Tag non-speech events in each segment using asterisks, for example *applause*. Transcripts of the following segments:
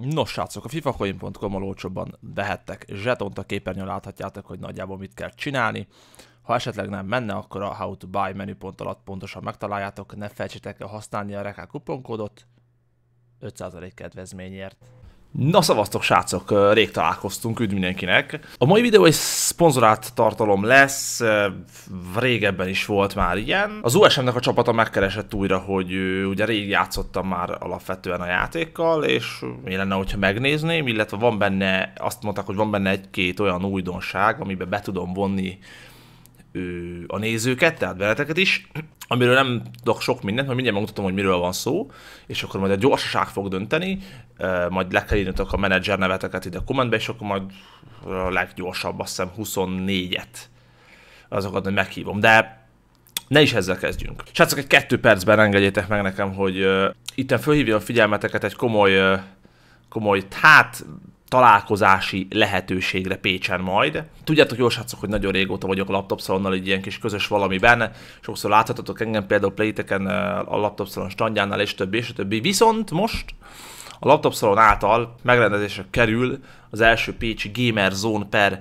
Nos, srácok, a fifacoincom olcsóban vehettek zsetont, a képernyőn láthatjátok, hogy nagyjából mit kell csinálni. Ha esetleg nem menne, akkor a How to Buy menüpont alatt pontosan megtaláljátok, ne felejtsétek el használni a Reká kuponkódot 5% kedvezményért. Na szavaztok srácok, rég találkoztunk, üdv mindenkinek. A mai videó egy szponzorált tartalom lesz, régebben is volt már ilyen. Az USM-nek a csapata megkeresett újra, hogy ugye rég játszottam már alapvetően a játékkal, és mi lenne, hogyha megnézném, illetve van benne, azt mondták, hogy van benne egy-két olyan újdonság, amiben be tudom vonni a nézőket, tehát veleteket is amiről nem tudok sok mindent, majd mindjárt megmutatom, hogy miről van szó, és akkor majd a gyorsaság fog dönteni, majd le kell írnotok a menedzser neveteket ide a kommentbe, és akkor majd a leggyorsabb, azt hiszem 24-et azokat hogy meghívom, de ne is ezzel kezdjünk. Srácok, egy kettő percben engedjétek meg nekem, hogy uh, itten fölhívja a figyelmeteket egy komoly, uh, komoly, hát találkozási lehetőségre Pécsen majd. Tudjátok jó srácok, hogy nagyon régóta vagyok szalonnal, egy ilyen kis közös valami benne. sokszor láthatatok engem például playteken eh, a laptop szalon standjánál és többi és többi, viszont most a laptop szalon által megrendezésre kerül az első Pécsi Gamer Zone per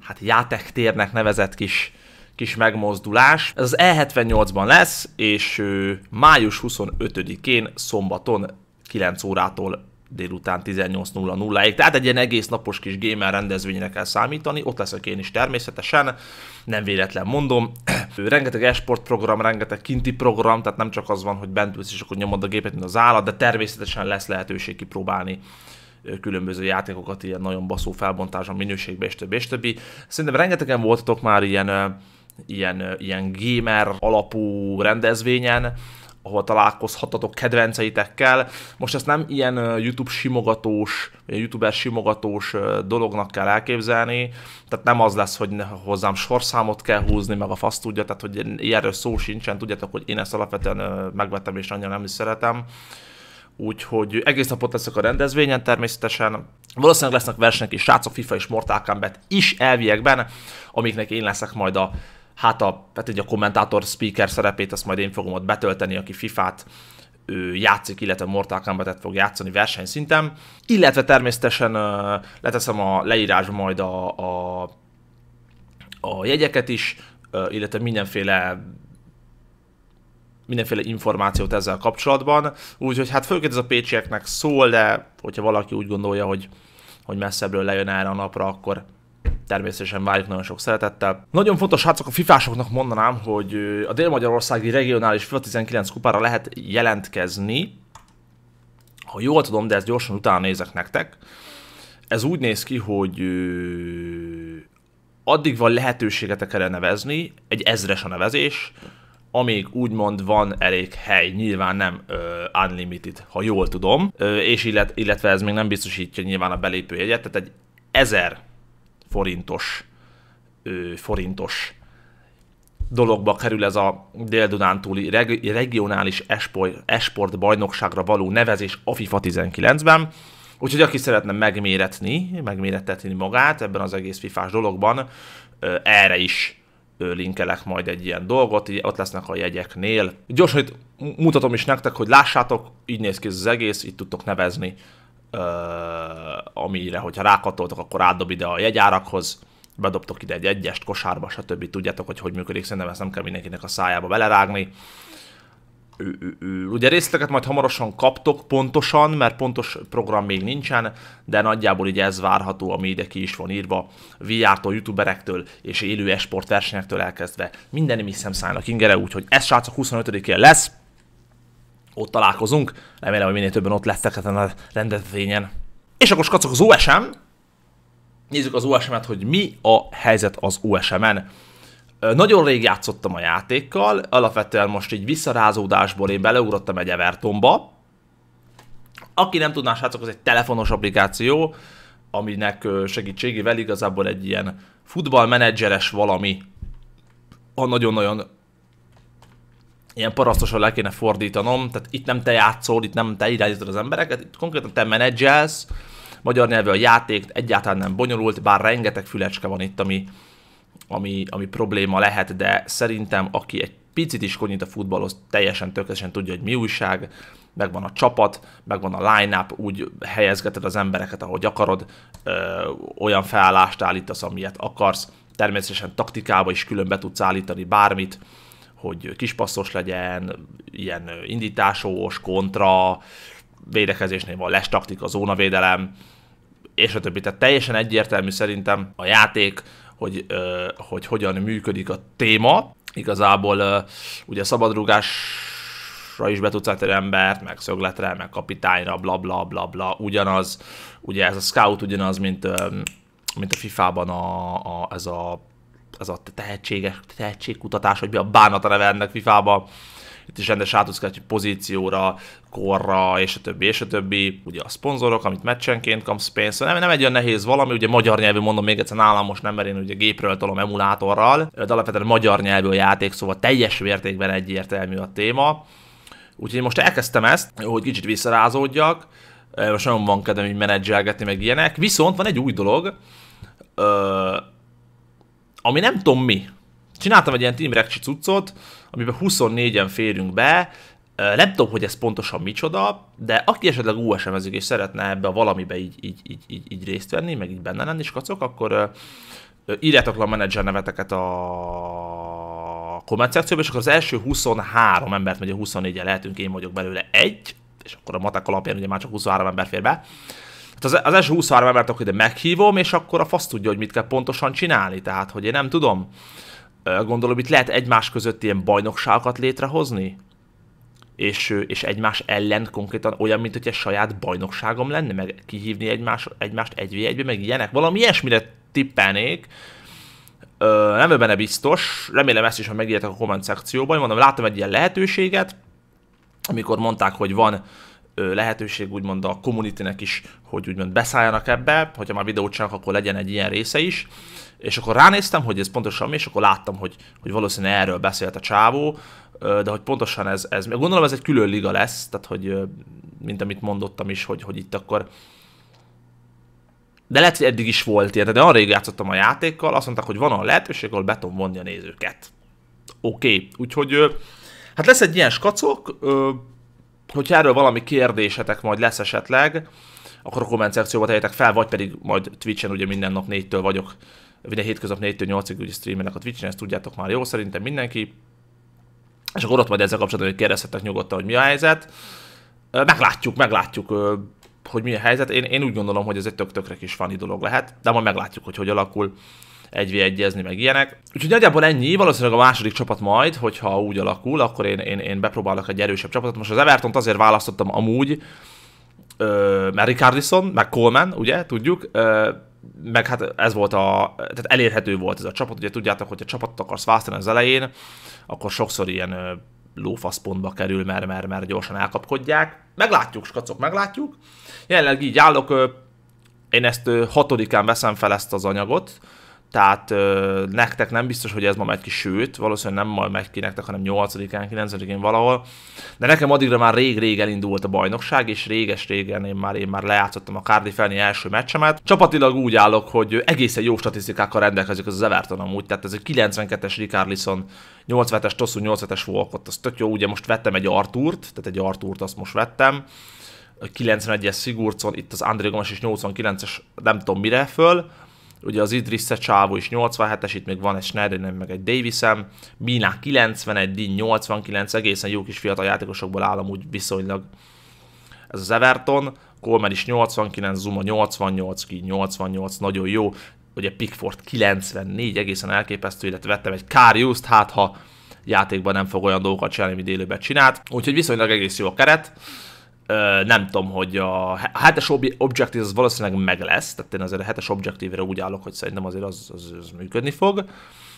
hát játéktérnek nevezett kis kis megmozdulás. Ez az E78-ban lesz, és május 25-én szombaton 9 órától délután 18.00-ig. Tehát egy ilyen egész napos kis gamer rendezvényre kell számítani, ott leszek én is természetesen, nem véletlen mondom. *clears throat* rengeteg esport program, rengeteg kinti program, tehát nem csak az van, hogy bent ülsz és akkor nyomod a gépet, mint az állat, de természetesen lesz lehetőség kipróbálni különböző játékokat, ilyen nagyon baszó felbontáson, minőségben és többi és többi. Szerintem rengetegen voltatok már ilyen ilyen, ilyen gamer alapú rendezvényen, ahol találkozhatatok kedvenceitekkel. Most ezt nem ilyen YouTube simogatós, vagy YouTuber simogatós dolognak kell elképzelni, tehát nem az lesz, hogy hozzám sorszámot kell húzni, meg a fasz tudja, tehát hogy ilyenről szó sincsen, tudjátok, hogy én ezt alapvetően megvettem és annyira nem is szeretem. Úgyhogy egész napot leszek a rendezvényen természetesen. Valószínűleg lesznek versenyek is, srácok, FIFA és Mortal Kombat is elviekben, amiknek én leszek majd a hát, a, hát egy a kommentátor speaker szerepét azt majd én fogom ott betölteni, aki FIFA-t ő játszik, illetve Mortal kombat fog játszani versenyszinten, illetve természetesen leteszem a leírás, majd a, a, a jegyeket is, illetve mindenféle mindenféle információt ezzel kapcsolatban, úgyhogy hát főként ez a pécsieknek szól, de hogyha valaki úgy gondolja, hogy, hogy messzebbről lejön erre a napra, akkor természetesen várjuk nagyon sok szeretettel. Nagyon fontos srácok a fifásoknak mondanám, hogy a Dél-Magyarországi Regionális FIFA 19 kupára lehet jelentkezni. Ha jól tudom, de ezt gyorsan utána nézek nektek. Ez úgy néz ki, hogy addig van lehetőségetek erre nevezni, egy ezres a nevezés, amíg úgymond van elég hely, nyilván nem ö, unlimited, ha jól tudom, ö, és illet, illetve ez még nem biztosítja nyilván a belépő jegyet, tehát egy ezer forintos, ö, forintos dologba kerül ez a dél-dunántúli regionális esport bajnokságra való nevezés a FIFA 19-ben. Úgyhogy aki szeretne megméretni, megmérettetni magát ebben az egész fifa dologban, erre is linkelek majd egy ilyen dolgot, így ott lesznek a jegyeknél. Gyorsan itt mutatom is nektek, hogy lássátok, így néz ki ez az egész, itt tudtok nevezni amire, hogyha rákatoltok, akkor átdob ide a jegyárakhoz, bedobtok ide egy egyest kosárba, stb. Tudjátok, hogy hogy működik, szerintem ezt nem kell mindenkinek a szájába belerágni. Ő, Ugye részleteket majd hamarosan kaptok pontosan, mert pontos program még nincsen, de nagyjából így ez várható, ami ide ki is van írva, VR-tól, youtuberektől és élő versenyektől elkezdve. Minden mi szemszállnak ingere, úgyhogy ez srácok 25-én lesz, ott találkozunk. Remélem, hogy minél többen ott lesznek ezen a rendezvényen. És akkor skacok az OSM. Nézzük az OSM-et, hogy mi a helyzet az OSM-en. Nagyon rég játszottam a játékkal, alapvetően most így visszarázódásból én beleugrottam egy Evertonba. Aki nem tudná, srácok, az egy telefonos applikáció, aminek segítségével igazából egy ilyen futballmenedzseres valami, a nagyon-nagyon ilyen parasztosan le kéne fordítanom, tehát itt nem te játszol, itt nem te irányítod az embereket, itt konkrétan te menedzselsz, magyar nyelvű a játék egyáltalán nem bonyolult, bár rengeteg fülecske van itt, ami, ami, ami probléma lehet, de szerintem aki egy picit is konyít a futballhoz, teljesen tökéletesen tudja, hogy mi újság, megvan a csapat, megvan a line-up, úgy helyezgeted az embereket, ahogy akarod, ö, olyan felállást állítasz, amilyet akarsz, természetesen taktikába is különbe tudsz állítani bármit, hogy kispasszos legyen, ilyen indításós, kontra, védekezésnél van les taktika, zónavédelem, és a többi. Tehát teljesen egyértelmű szerintem a játék, hogy, hogy hogyan működik a téma. Igazából ugye szabadrugásra is be tudsz embert, meg szögletre, meg kapitányra, bla bla bla bla, ugyanaz. Ugye ez a scout ugyanaz, mint, mint a FIFA-ban a, a, ez a ez a tehetséges, tehetségkutatás, hogy mi a a neve ennek fifa ba Itt is rendes átuszkálja pozícióra, korra, és a többi, és a többi. Ugye a szponzorok, amit meccsenként kapsz pénzt, nem, nem egy olyan nehéz valami, ugye magyar nyelvű mondom még egyszer nálam most nem, mert én ugye gépről tolom emulátorral, de alapvetően magyar nyelvű a játék, szóval teljes mértékben egyértelmű a téma. Úgyhogy most elkezdtem ezt, hogy kicsit visszarázódjak, most nagyon van kedvem így menedzselgetni, meg ilyenek. Viszont van egy új dolog, ami nem tudom mi. Csináltam egy ilyen Team Recchi cuccot, amiben 24-en férünk be, nem tudom, hogy ez pontosan micsoda, de aki esetleg USM-ezik és szeretne ebbe a valamibe így, így, így, így, így részt venni, meg így benne lenni is kacok, akkor írjátok le a menedzser neveteket a komment szekcióba, és akkor az első 23 embert vagy a 24-en lehetünk, én vagyok belőle egy, és akkor a matek alapján ugye már csak 23 ember fér be. Hát az, az első 23 embert akkor ide meghívom, és akkor a fasz tudja, hogy mit kell pontosan csinálni. Tehát, hogy én nem tudom, gondolom itt lehet egymás között ilyen bajnokságokat létrehozni? És, és egymás ellen konkrétan olyan, mint hogy egy saját bajnokságom lenne, meg kihívni egymás, egymást egy v egybe, meg ilyenek. Valami ilyesmire tippelnék. Ö, nem benne biztos, remélem ezt is, ha megírtak a komment szekcióban. Mondom, láttam egy ilyen lehetőséget, amikor mondták, hogy van lehetőség úgymond a communitynek is, hogy úgymond beszálljanak ebbe, hogyha már videót csinálok, akkor legyen egy ilyen része is. És akkor ránéztem, hogy ez pontosan mi, és akkor láttam, hogy, hogy valószínűleg erről beszélt a csávó, de hogy pontosan ez, ez, gondolom ez egy külön liga lesz, tehát hogy mint amit mondottam is, hogy, hogy itt akkor de lehet, hogy eddig is volt ilyen, de arra rég játszottam a játékkal, azt mondták, hogy van a lehetőség, ahol beton vonja a nézőket. Oké, okay. úgyhogy hát lesz egy ilyen skacok, Hogyha erről valami kérdésetek majd lesz esetleg, akkor a komment szekcióba tegyetek fel, vagy pedig majd Twitch-en ugye minden nap 4-től vagyok, minden hétköznap 4-től 8-ig ugye streamenek a Twitch-en, ezt tudjátok már jó, szerintem mindenki. És akkor ott majd ezzel kapcsolatban hogy kérdezhetek nyugodtan, hogy mi a helyzet. Meglátjuk, meglátjuk, hogy mi a helyzet. Én, én úgy gondolom, hogy ez egy tök-tökre kis fani dolog lehet, de majd meglátjuk, hogy hogy alakul egy egyezni meg ilyenek. Úgyhogy nagyjából ennyi, valószínűleg a második csapat majd, hogyha úgy alakul, akkor én, én, én bepróbálok egy erősebb csapatot. Most az Evertont azért választottam amúgy, ö, mert Ricardison, meg Coleman, ugye, tudjuk, ö, meg hát ez volt a, tehát elérhető volt ez a csapat, ugye tudjátok, hogy a csapatot akarsz választani az elején, akkor sokszor ilyen ö, lófaszpontba kerül, mert, mert, mert gyorsan elkapkodják. Meglátjuk, skacok, meglátjuk. Jelenleg így állok, én ezt hatodikán veszem fel ezt az anyagot, tehát ö, nektek nem biztos, hogy ez ma megy ki, sőt, valószínűleg nem ma megy ki nektek, hanem 8-án, 9-én valahol, de nekem addigra már rég-rég elindult a bajnokság, és réges-régen én már, én már lejátszottam a Cardiff elleni első meccsemet. Csapatilag úgy állok, hogy egészen jó statisztikákkal rendelkezik az Everton amúgy, tehát ez egy 92-es Ricardlison, 87-es Tosszú, 87-es Volkot, az tök jó, ugye most vettem egy Artúrt, tehát egy Artúrt azt most vettem, 91-es Sigurdsson, itt az André Gomes és 89-es nem tudom mire föl, ugye az Idris Csávó is 87-es, itt még van egy nem meg egy Davisem, bina 91, Dean 89, egészen jó kis fiatal játékosokból áll úgy viszonylag ez az Everton, Coleman is 89, Zuma 88, ki 88, nagyon jó, ugye Pickford 94, egészen elképesztő, illetve vettem egy Kariuszt, hát ha játékban nem fog olyan dolgokat csinálni, mint élőben csinált, úgyhogy viszonylag egész jó a keret, Ö, nem tudom, hogy a hetes ob- objektív az valószínűleg meg lesz, tehát én azért a hetes objektívre úgy állok, hogy szerintem azért az, az, az működni fog,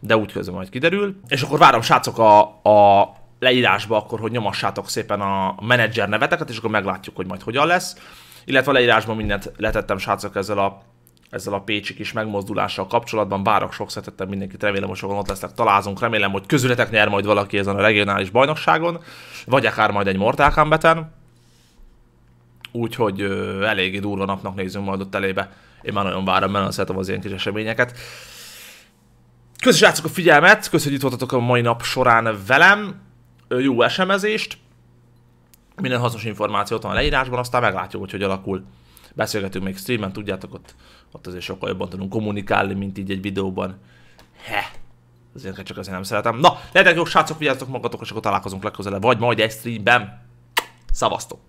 de úgy közben majd kiderül. És akkor várom srácok a, a leírásba akkor, hogy nyomassátok szépen a menedzser neveteket, és akkor meglátjuk, hogy majd hogyan lesz. Illetve a leírásban mindent letettem srácok ezzel a ezzel a pécsi kis megmozdulással kapcsolatban. Várok sok szeretettel mindenkit, remélem, hogy sokan ott lesznek, Találunk remélem, hogy közületek nyer majd valaki ezen a regionális bajnokságon, vagy akár majd egy Mortal Kombat-en. Úgyhogy eléggé durva napnak nézünk majd ott elébe. Én már nagyon várom, mert szeretem az ilyen kis eseményeket. Köszönjük srácok a figyelmet, köszönjük, hogy itt voltatok a mai nap során velem. Jó esemezést. minden hasznos információt van a leírásban, aztán meglátjuk, hogy hogy alakul. Beszélgetünk még streamen, tudjátok, ott, ott azért sokkal jobban tudunk kommunikálni, mint így egy videóban. He, azért csak azért nem szeretem. Na, lehetek jó srácok, vigyázzatok magatokra, és akkor találkozunk legközelebb, vagy majd egy streamben. Szavaztok!